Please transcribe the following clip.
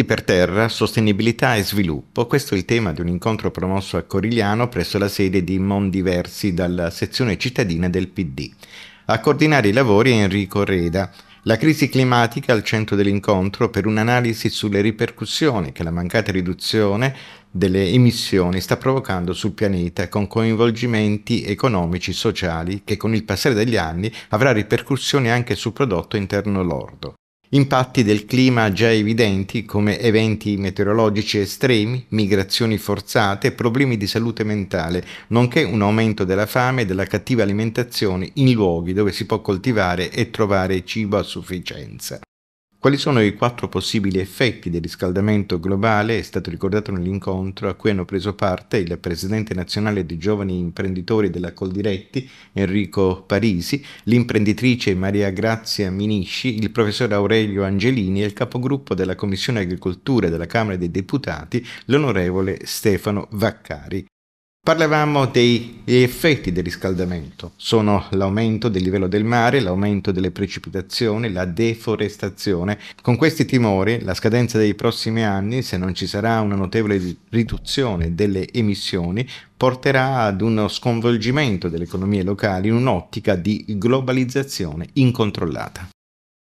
Piedi per terra, sostenibilità e sviluppo, questo è il tema di un incontro promosso a Corigliano presso la sede di Mondiversi dalla sezione cittadina del PD. A coordinare i lavori è Enrico Reda. La crisi climatica al centro dell'incontro per un'analisi sulle ripercussioni che la mancata riduzione delle emissioni sta provocando sul pianeta con coinvolgimenti economici e sociali che con il passare degli anni avrà ripercussioni anche sul prodotto interno lordo impatti del clima già evidenti come eventi meteorologici estremi, migrazioni forzate, problemi di salute mentale, nonché un aumento della fame e della cattiva alimentazione in luoghi dove si può coltivare e trovare cibo a sufficienza. Quali sono i quattro possibili effetti del riscaldamento globale è stato ricordato nell'incontro a cui hanno preso parte il presidente nazionale dei giovani imprenditori della Coldiretti, Enrico Parisi, l'imprenditrice Maria Grazia Minisci, il professor Aurelio Angelini e il capogruppo della Commissione Agricoltura della Camera dei Deputati, l'onorevole Stefano Vaccari. Parlavamo degli effetti del riscaldamento, sono l'aumento del livello del mare, l'aumento delle precipitazioni, la deforestazione. Con questi timori la scadenza dei prossimi anni, se non ci sarà una notevole riduzione delle emissioni, porterà ad uno sconvolgimento delle economie locali in un'ottica di globalizzazione incontrollata.